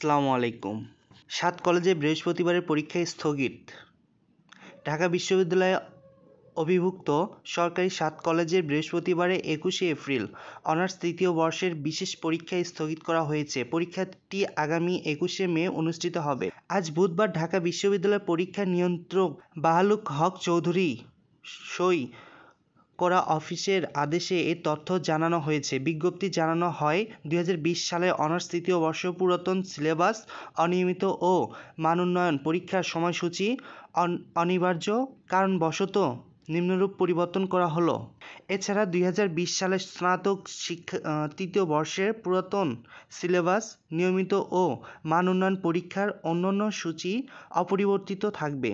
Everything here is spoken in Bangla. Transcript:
আসসালামু আলাইকুম সাত কলেজে বৃহস্পতিবারের পরীক্ষা স্থগিত ঢাকা বিশ্ববিদ্যালয়ে অভিভুক্ত সরকারি সাত কলেজের বৃহস্পতিবারে একুশে এপ্রিল অনার্স তৃতীয় বর্ষের বিশেষ পরীক্ষা স্থগিত করা হয়েছে পরীক্ষাটি আগামী একুশে মে অনুষ্ঠিত হবে আজ বুধবার ঢাকা বিশ্ববিদ্যালয় পরীক্ষা নিয়ন্ত্রক বাহালুক হক চৌধুরী সই করা অফিসের আদেশে এ তথ্য জানানো হয়েছে বিজ্ঞপ্তি জানানো হয় দুই সালে অনার্স তৃতীয় বর্ষ পুরাতন সিলেবাস অনিয়মিত ও মানোন্নয়ন পরীক্ষার সময়সূচি অনিবার্য কারণবশত নিম্নরূপ পরিবর্তন করা হলো এছাড়া দুই সালের স্নাতক শিক্ষা তৃতীয় বর্ষের পুরাতন সিলেবাস নিয়মিত ও মান উন্নয়ন পরীক্ষার অন্যান্য সূচি অপরিবর্তিত থাকবে